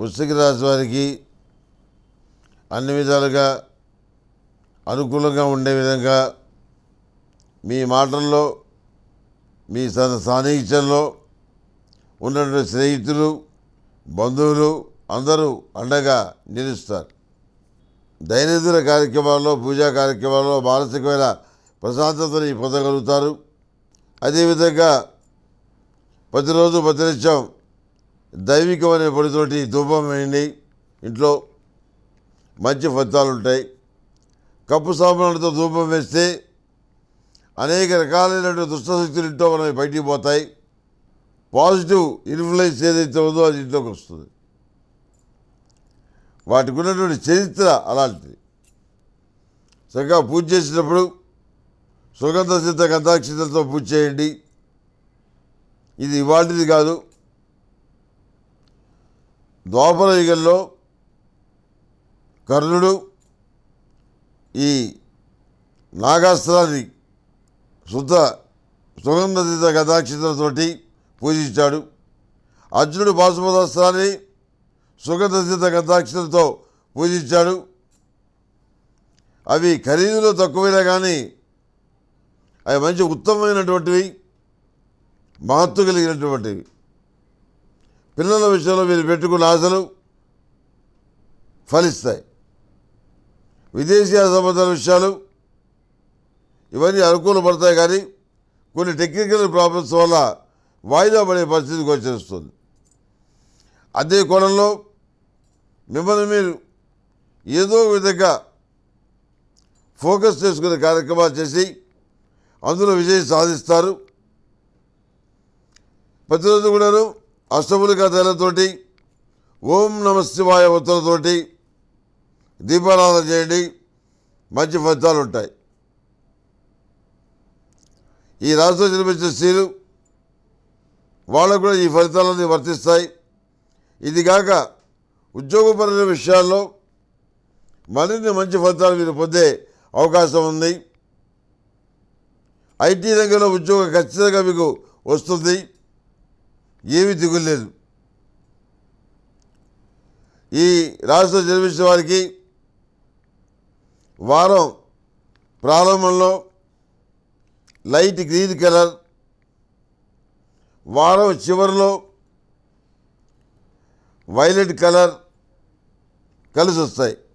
వృశ్చిక రాశి వారికి అన్ని విధాలుగా అనుకూలంగా ఉండే విధంగా మీ మాటల్లో మీ సాన్నిహిత్యంలో ఉన్నటువంటి స్నేహితులు బంధువులు అందరూ అండగా నిలుస్తారు దైనందిన కార్యక్రమాల్లో పూజా కార్యక్రమాల్లో మానసికమైన ప్రశాంతతను పొందగలుగుతారు అదేవిధంగా ప్రతిరోజు ప్రతినిత్యం దైవికమైన పొడితోటి ధూపం వేయండి ఇంట్లో మంచి ఫలితాలు ఉంటాయి కప్పు సామాన్లతో ధూపం వేస్తే అనేక రకాలైనటువంటి దుష్టశక్తులు ఇంట్లో మనకి బయటికి పోతాయి పాజిటివ్ ఇన్ఫ్లుయెన్స్ ఏదైతే ఉందో అది ఇంట్లోకి వస్తుంది వాటికి ఉన్నటువంటి చరిత్ర అలాంటిది చక్కగా పూజ చేసినప్పుడు సుగంధ సిద్ధ గంధాక్షితలతో పూజ చేయండి ఇది ఇవాళది కాదు ద్వాపర యుగంలో కర్ణుడు ఈ నాగాస్త్రాన్ని శుద్ధ సుగంధిత గదాక్షితలతోటి పూజించాడు అర్జునుడు బాసుమతాస్త్రాన్ని సుగంధిత గదాక్షితలతో పూజించాడు అవి ఖరీదులో తక్కువైనా కానీ అవి మంచి ఉత్తమమైనటువంటివి మహత్తు కలిగినటువంటివి పిల్లల విషయంలో మీరు పెట్టుకున్న ఆశలు ఫలిస్తాయి విదేశీ సంబంధాల విషయాలు ఇవన్నీ అనుకూలపడతాయి కానీ కొన్ని టెక్నికల్ ప్రాబ్లమ్స్ వల్ల వాయిదా పడే పరిస్థితి గోచరిస్తుంది అదే కోణంలో మిమ్మల్ని మీరు ఏదో విధంగా ఫోకస్ చేసుకునే కార్యక్రమాలు చేసి అందులో విజయం సాధిస్తారు ప్రతిరోజు కూడాను అష్టములిక కథలతోటి ఓం నమశివాయ ఉత్తరతోటి దీపారాధన చేయండి మంచి ఫలితాలు ఉంటాయి ఈ రాశిలో జన్మించిన స్త్రీలు వాళ్ళకు కూడా ఈ ఫలితాలన్నీ వర్తిస్తాయి ఇది కాక ఉద్యోగపరమైన విషయాల్లో మరిన్ని మంచి ఫలితాలు మీరు పొందే అవకాశం ఉంది ఐటీ రంగంలో ఉద్యోగం ఖచ్చితంగా మీకు వస్తుంది ఏమీ దిగులేదు ఈ రాష్ట్రం జన్మించిన వారికి వారం ప్రారంభంలో లైట్ గ్రీన్ కలర్ వారం చివరిలో వైలెట్ కలర్ కలిసి వస్తాయి